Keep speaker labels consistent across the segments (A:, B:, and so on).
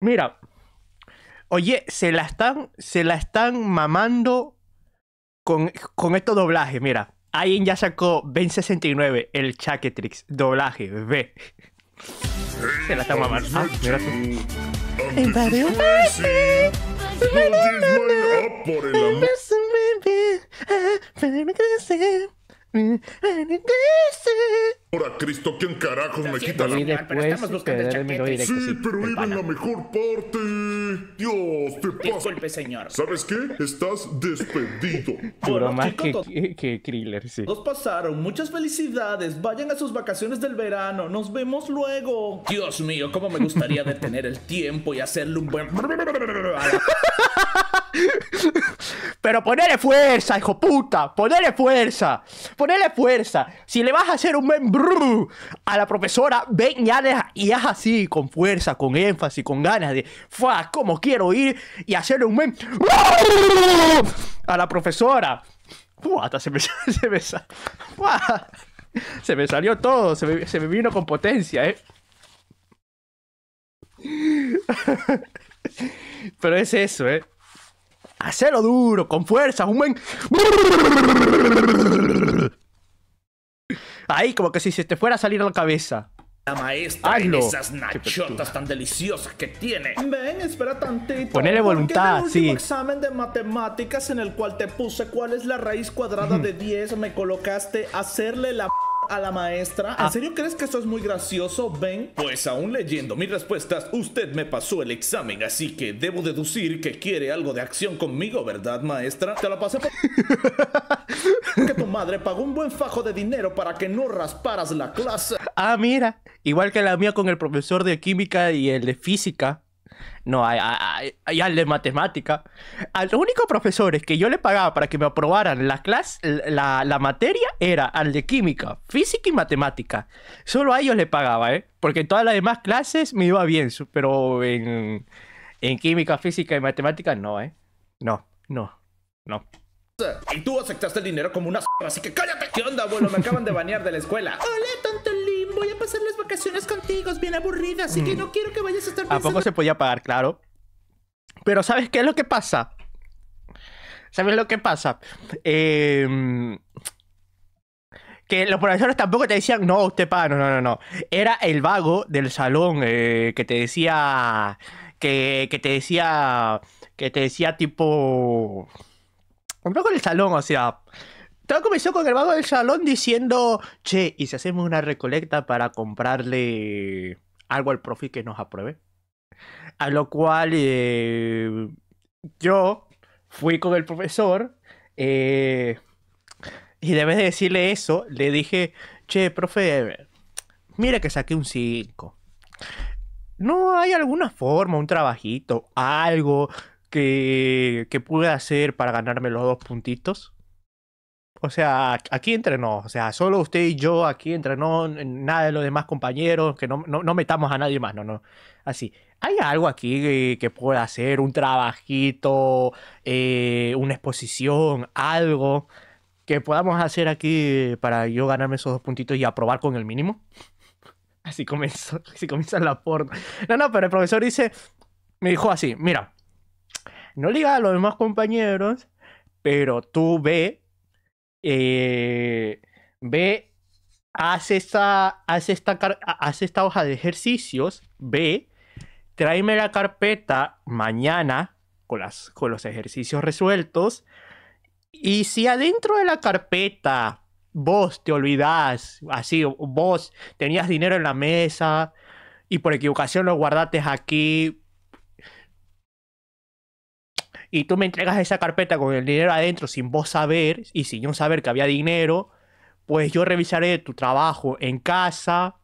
A: Mira, oye, se la están, se la están mamando con, con estos doblajes. Mira, alguien ya sacó Ben69, el Chaquetrix, doblaje, bebé Se la están mamando. Ah, mira tú.
B: Ahora, Cristo, ¿quién carajos me quita la... vida? Pues, sí, pero iba en la mejor
C: parte. Dios, te pasa.
B: ¿Sabes qué? Estás despedido.
C: Puro más que, que, Kriller, sí. Nos pasaron. Muchas felicidades. Vayan a sus vacaciones del verano. Nos vemos luego. Dios mío, cómo me gustaría detener el tiempo y hacerle un buen...
A: Pero ponele fuerza, hijo puta. Ponele fuerza. Ponele fuerza. Si le vas a hacer un membrú a la profesora, ven y haz, y haz así, con fuerza, con énfasis, con ganas de, Fua, como quiero ir y hacerle un mem a la profesora. se me, se salió todo, se se me vino con potencia, eh. Pero es eso, eh. Hacelo duro, con fuerza, un buen... Ahí, como que si se te fuera a salir a la cabeza.
C: La maestra esas nachotas tan deliciosas que tiene. Ven, espera tantito. Ponele voluntad, sí en el examen de matemáticas en el cual te puse cuál es la raíz cuadrada de 10, me colocaste hacerle la a la maestra. ¿En ah. serio crees que eso es muy gracioso, Ben? Pues aún leyendo mis respuestas, usted me pasó el examen, así que debo deducir que quiere algo de acción conmigo, ¿verdad, maestra? Te lo pasé por... que tu madre pagó un buen fajo de dinero para que no rasparas la
A: clase. Ah, mira, igual que la mía con el profesor de química y el de física. No, hay, al de matemática. A los únicos profesores que yo le pagaba para que me aprobaran la clase, la, materia, era al de química, física y matemática. Solo a ellos le pagaba, ¿eh? Porque en todas las demás clases me iba bien, pero en, química, física y matemática no, ¿eh? No, no, no.
C: Y tú aceptaste el dinero como una... Así que cállate. ¿Qué onda, abuelo? Me acaban de banear de la escuela.
D: pasar las vacaciones contigo, es bien aburrida, así que mm. no quiero que vayas a estar pensando... ¿A se
A: podía pagar? Claro. Pero ¿sabes qué es lo que pasa? ¿Sabes lo que pasa? Em, que los profesores tampoco te decían, no, usted paga, no, no, no, Era el vago del salón eh, que te decía, que, te decía, que te decía tipo, un poco el salón, o sea, todo comenzó con el vago del salón diciendo, che, ¿y si hacemos una recolecta para comprarle algo al profe que nos apruebe? A lo cual eh, yo fui con el profesor eh, y de vez de decirle eso, le dije, che, profe, mira que saqué un 5. ¿No hay alguna forma, un trabajito, algo que, que pueda hacer para ganarme los dos puntitos? O sea, aquí entrenó, o sea, solo usted y yo aquí entrenó, nada de los demás compañeros, que no, no, metamos a nadie más, no, no. Así, ¿hay algo aquí que, pueda hacer? ¿Un trabajito? Eh, ¿Una exposición? ¿Algo que podamos hacer aquí para yo ganarme esos dos puntitos y aprobar con el mínimo? Así comenzó, así comienza la porno. No, no, pero el profesor dice, me dijo así, mira, no liga a los demás compañeros, pero tú ve B, eh, ve, haz esta, esta, esta hoja de ejercicios, ve, tráeme la carpeta mañana con, las, con los ejercicios resueltos. Y si adentro de la carpeta vos te olvidás, así, vos tenías dinero en la mesa y por equivocación lo guardaste aquí, y tú me entregas esa carpeta con el dinero adentro sin vos saber y sin yo saber que había dinero, pues yo revisaré tu trabajo en casa.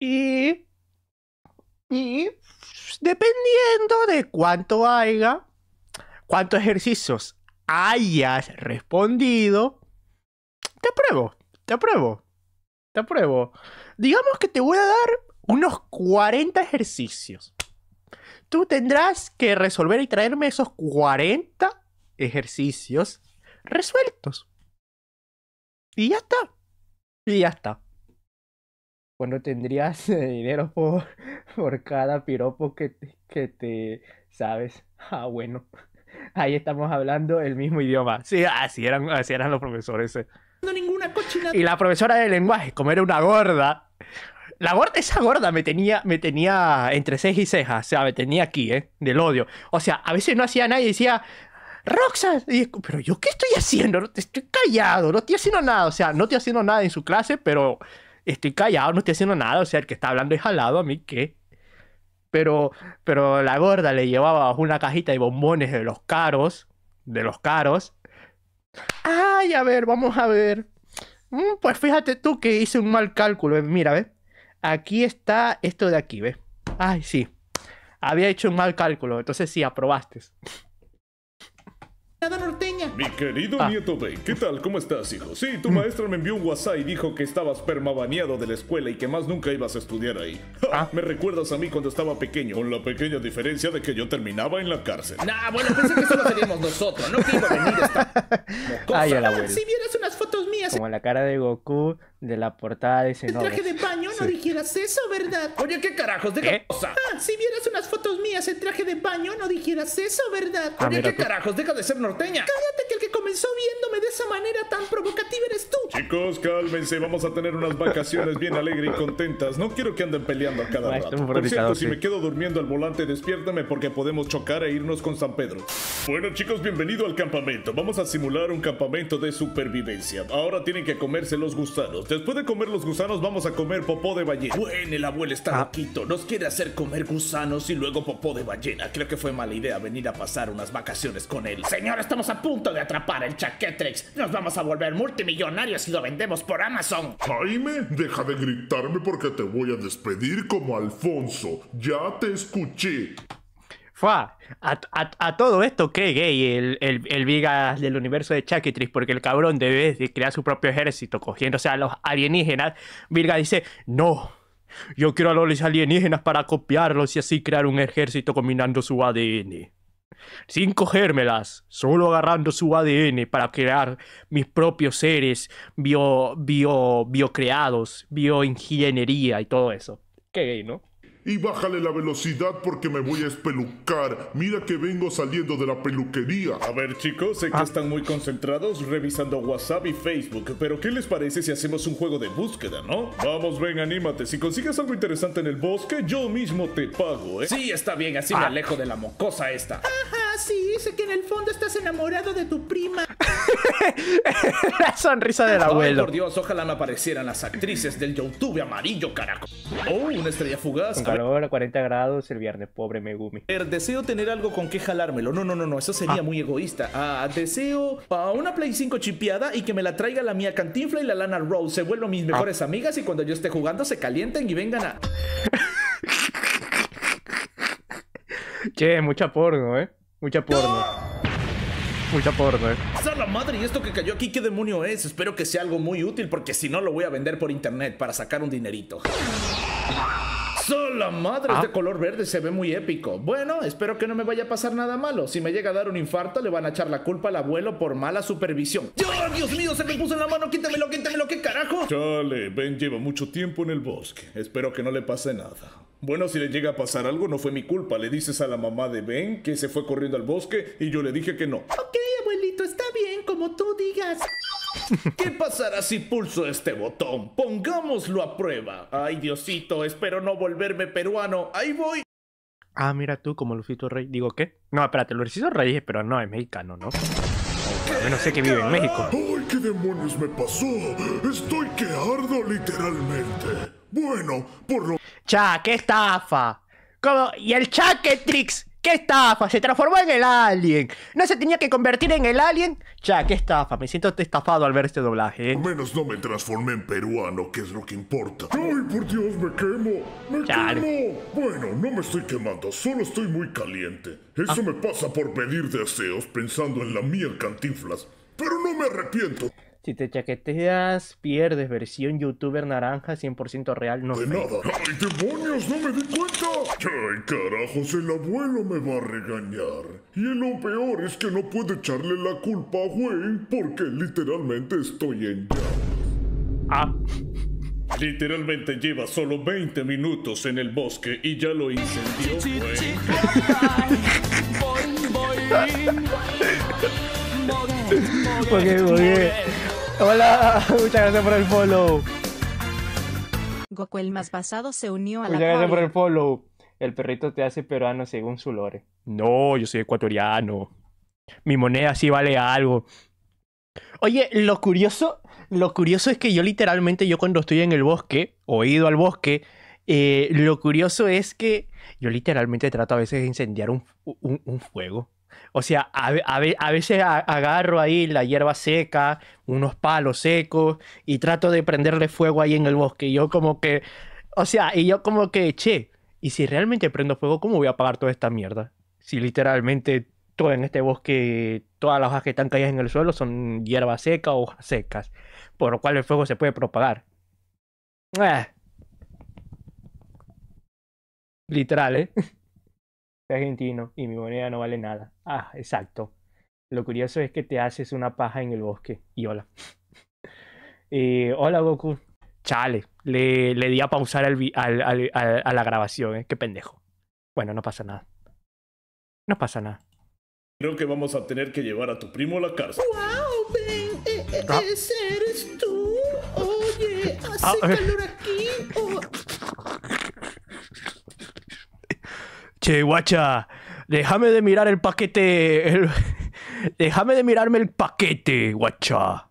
A: Y, y dependiendo de cuánto haya, cuántos ejercicios hayas respondido, te apruebo, te apruebo, te apruebo. Digamos que te voy a dar unos 40 ejercicios. Tú tendrás que resolver y traerme esos 40 ejercicios resueltos. Y ya está. Y ya está. Cuando tendrías eh, dinero por, cada piropo que, que te sabes. Ah, bueno. Ahí estamos hablando el mismo idioma. Sí, así eran, así eran los profesores. Eh. No ninguna Y la profesora de lenguaje, como era una gorda, la gorda, esa gorda me tenía, me tenía entre seis y ceja, o sea, me tenía aquí, ¿eh? Del odio. O sea, a veces no hacía nada y decía, Roxas, pero yo qué estoy haciendo, estoy callado, no estoy haciendo nada, o sea, no estoy haciendo nada en su clase, pero estoy callado, no estoy haciendo nada, o sea, el que está hablando es jalado a mí, ¿qué? Pero, pero la gorda le llevaba una cajita de bombones de los caros, de los caros. Ay, a ver, vamos a ver. Mm, pues fíjate tú que hice un mal cálculo, eh, mira, ve aquí está esto de aquí, ¿ve? Ay, sí. Había hecho un mal cálculo, entonces sí, aprobaste.
C: norteña. Mi querido ah. Nieto
A: Bay, ¿qué tal? ¿Cómo estás,
C: hijo? Sí, tu mm. maestro me envió un WhatsApp y dijo que estabas permabaneado de la escuela y que más nunca ibas a estudiar ahí. Ah. Me recuerdas a mí cuando estaba pequeño, con la pequeña diferencia de que yo terminaba en la cárcel. Ah, bueno, pensé que solo teníamos nosotros, no que iba a venir
A: esta... Ay, si
D: una como
A: la cara de Goku de la portada de ese El traje de baño, no
D: dijeras eso, ¿verdad? Oye, ¿qué carajos? ¿De ¿Qué? cosa? Ah, si vieras unas fotos mías en traje de baño, no dijeras eso, ¿verdad? Ah, Oye, ¿qué
C: carajos? Deja de ser
D: norteña. Cállate que el que comenzó viéndome de esa manera tan provocativa eres tú.
C: Chicos, cálmense, vamos a tener unas vacaciones bien alegres y contentas. No quiero que anden peleando a cada rato. Por cierto, si me quedo durmiendo al volante, despiértame porque podemos chocar e irnos con San Pedro. Bueno, chicos, bienvenido al campamento. Vamos a simular un campamento de supervivencia. Ahora tienen que comerse los gusanos. Después de comer los gusanos, vamos a comer popó de ballena. Bueno, el abuelo está ah. Nos quiere hacer comer gusanos y luego popó de ballena. Creo que fue mala idea venir a pasar unas vacaciones con él. Señor, estamos a punto de atrapar el chaquetrix. Nos vamos a volver multimillonarios si lo vendemos por Amazon.
B: Jaime, deja de gritarme porque te voy a despedir como Alfonso. Ya te escuché.
A: Fa, a, todo esto que gay el, el, Vigas del universo de chaquetrix porque el cabrón debe de crear su propio ejército cogiéndose a los alienígenas. Virga dice, no, yo quiero a los alienígenas para copiarlos y así crear un ejército combinando su ADN sin cogérmelas, solo agarrando su ADN para crear mis propios seres bio, bio, biocreados, bioingeniería y todo eso. Qué gay, ¿no?
B: Y bájale la velocidad porque me voy a espelucar. Mira que vengo saliendo de la peluquería.
C: A ver, chicos, sé que ah. están muy concentrados revisando WhatsApp y Facebook, pero ¿qué les parece si hacemos un juego de búsqueda, no? Vamos, ven, anímate. Si consigues algo interesante en el bosque, yo mismo te pago, ¿eh? Sí, está bien, así me ah. alejo de la mocosa esta
D: sí, sé que en el fondo estás enamorado de tu prima.
C: la sonrisa del abuelo. por Dios, ojalá me aparecieran las actrices del YouTube amarillo, carajo. Oh, una estrella
A: fugaz. Con calor a 40 grados el viernes, pobre Megumi.
C: deseo tener algo con que jalármelo.
A: No, no, no, no, eso sería
C: ah. muy egoísta. Ah, deseo a una Play 5 chipeada y que me la traiga la mía Cantinfla y la Lana Rose. Se vuelvan mis ah. mejores amigas y cuando yo esté jugando se calienten y vengan a...
A: Che, mucha porno, ¿eh? Mucha porno. Mucha porno, eh.
C: ¡A la madre! ¿Y esto que cayó aquí qué demonio es? Espero que sea algo muy útil porque si no lo voy a vender por internet para sacar un dinerito. ¡Sola madre! Este color verde, se ve muy épico. Bueno, espero que no me vaya a pasar nada malo. Si me llega a dar un infarto, le van a echar la culpa al abuelo por mala supervisión. ¡Yo, Dios mío! Se me puso en la mano. Quítamelo, quítamelo, qué carajo. Chale, Ben lleva mucho tiempo en el bosque. Espero que no le pase nada. Bueno, si le llega a pasar algo, no fue mi culpa. Le dices a la mamá de Ben que se fue corriendo al bosque y yo le dije que no. Ok,
D: abuelito, está bien, como tú digas.
C: ¿Qué pasará si pulso este botón? Pongámoslo a prueba. Ay, Diosito, espero no volverme peruano. Ahí voy.
A: Ah, mira tú, como Lucito Rey. Digo, ¿qué? No, espérate, Lucito Rey pero no es mexicano, ¿no? Al menos sé que vive en México.
B: ¡Ay, qué demonios me pasó!
A: Estoy que ardo literalmente. Bueno, por lo... ¡Cha, qué estafa! ¿Cómo? ¿Y el Cha, qué tricks? ¡Qué estafa! Se transformó en el alien. ¿No se tenía que convertir en el alien? Ya, qué estafa. Me siento estafado al ver este doblaje. ¿eh? menos no me
B: transformé en peruano, que es lo que importa. ¡Ay, por Dios, me quemo!
A: ¡Me quemo!
B: Bueno, no me estoy quemando, solo estoy muy caliente. Eso ah. me pasa por pedir deseos
A: pensando en la mía cantinflas. Pero no me arrepiento. Si te chaqueteas, pierdes versión youtuber naranja 100% real, no nada! ¡Ay, demonios! ¡No me di cuenta! ¡Ay, carajos! El abuelo me va a regañar.
B: Y lo peor es que no puedo echarle la culpa a Wayne porque literalmente estoy en llamas.
C: Ah. Literalmente lleva solo 20 minutos en el bosque y ya lo incendió.
D: Wayne.
A: Porque, Hola, muchas gracias por el follow. Goku el más pasado se unió a la Muchas gracias por el follow. El perrito te hace peruano según su lore. No, yo soy ecuatoriano. Mi moneda sí vale algo. Oye, lo curioso, lo curioso es que yo literalmente, yo cuando estoy en el bosque, oído al bosque, eh, lo curioso es que yo literalmente trato a veces de incendiar un, un fuego. O sea, a, veces agarro ahí la hierba seca, unos palos secos, y trato de prenderle fuego ahí en el bosque. Y yo como que, o sea, y yo como que, che, ¿y si realmente prendo fuego, cómo voy a apagar toda esta mierda? Si literalmente todo en este bosque, todas las hojas que están caídas en el suelo son hierba seca o hojas secas, por lo cual el fuego se puede propagar. Eh. Literal, ¿eh? soy argentino y mi moneda no vale nada. Ah, exacto. Lo curioso es que te haces una paja en el bosque. Y hola. Eh, hola, Goku. Chale, le, di a pausar al, al, a la grabación, ¿eh? Qué pendejo. Bueno, no pasa nada. No pasa nada.
C: Creo que vamos a tener que llevar a tu primo a la cárcel.
D: ¡Wow, Ben! E-, ah. ¿Ese eres tú? Oye,
C: hace ah, calor aquí.
A: Che, guacha, déjame de mirar el paquete. Déjame de mirarme el paquete, guacha.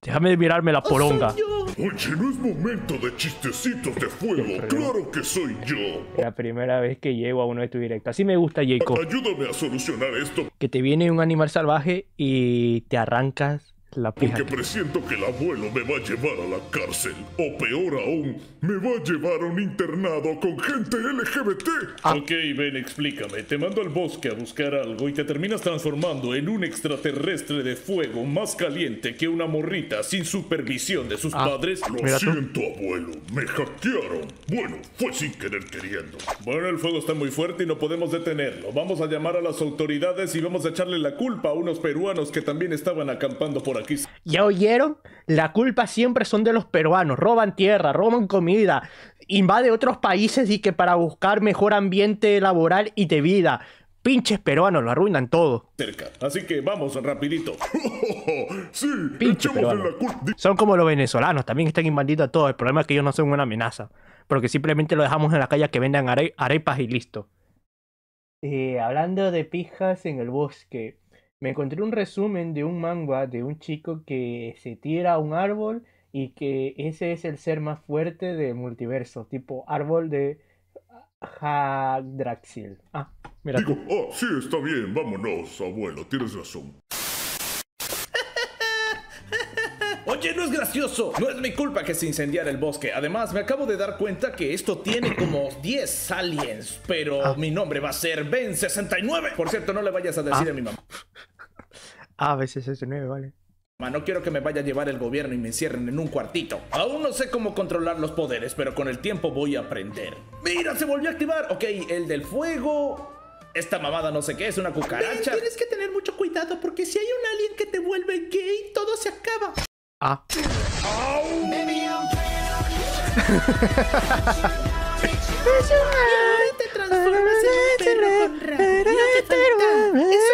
A: Déjame de mirarme la oh, poronga.
B: Oye, no es momento de chistecitos de fuego. Claro que soy yo.
A: La primera vez que llego a uno de tus directos. Así me gusta, Jacob.
B: Ayúdame a solucionar esto.
A: Que te viene un animal salvaje y te arrancas porque
B: presiento que el abuelo me va a llevar
C: a la cárcel. O peor aún,
B: me va a llevar a un internado con gente LGBT.
C: Ah. Ok, ven, explícame. Te mando al bosque a buscar algo y te terminas transformando en un extraterrestre de fuego más caliente que una morrita sin supervisión de sus ah, padres. Lo siento, abuelo. Me hackearon. Bueno, fue sin querer queriendo. Bueno, el fuego está muy fuerte y no podemos detenerlo. Vamos a llamar a las autoridades y vamos a echarle la culpa
A: a unos peruanos que también estaban acampando por ¿Ya oyeron? La culpa siempre son de los peruanos. Roban tierra, roban comida, invade otros países y que para buscar mejor ambiente laboral y de vida. Pinches peruanos, lo arruinan todo. Cerca. Así
C: que vamos rapidito.
A: son como los venezolanos, también están invadidos a todos. El problema es que ellos no son una amenaza. Porque simplemente lo dejamos en la calle que vendan arepas y listo. Eh, hablando de pijas en el bosque me encontré un resumen de un manga de un chico que se tira a un árbol y que ese es el ser más fuerte del multiverso, tipo árbol de Hadraxil. Ah,
B: mira. Digo, oh, sí, está bien, vámonos, abuelo, tienes
C: razón. Oye, no es gracioso. No es mi culpa que se incendiara el bosque. Además, me acabo de dar cuenta que esto tiene como 10 aliens. Pero ah. mi nombre va a ser Ben69. Por cierto, no le vayas a decir ah. a mi mamá
A: a veces es de 9, vale.
C: No quiero que me vaya a llevar el gobierno y me encierren en un cuartito. Aún no sé cómo controlar los poderes, pero con el tiempo voy a aprender.
A: ¡Mira, se volvió a activar!
C: Ok, el del fuego... Esta mamada no sé qué, es una cucaracha.
D: Tienes que tener mucho cuidado porque si hay un alien que te vuelve gay, todo se acaba. Ah.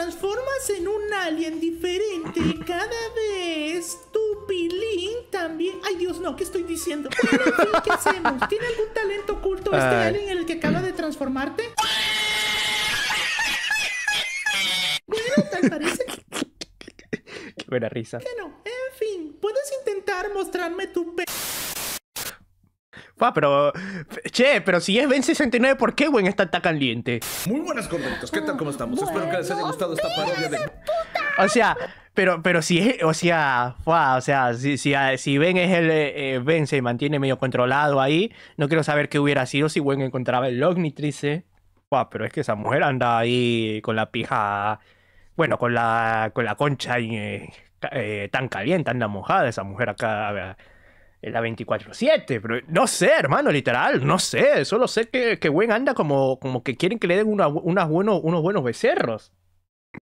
D: transformas en un alien diferente cada vez. Tu pilín también. Ay, Dios, no, ¿qué estoy diciendo? ¿qué hacemos? ¿Tiene algún talento oculto este alien en el que acaba de transformarte? Bueno, tal parece.
A: Qué buena risa.
D: no? en fin, puedes intentar mostrarme tu pe
A: pero. Che, pero si es Ben 69, ¿por qué Gwen está tan caliente? Muy
C: buenas, correctos. ¿Qué tal? ¿Cómo estamos? Espero que les haya gustado esta parodia de.
A: O sea, pero, pero si es. O sea, o sea, si, si, ah, si Ben es el. Eh, eh, ben se mantiene medio controlado ahí. No quiero saber qué hubiera sido si Gwen encontraba el Lognitrice. pero es que esa mujer anda ahí con la pija. Bueno, con la, con la concha y, eh, tan caliente, anda mojada esa mujer acá la 24-7, pero no sé, hermano, literal, no sé. Solo sé que, que anda como, como que quieren que le den unas unos buenos becerros.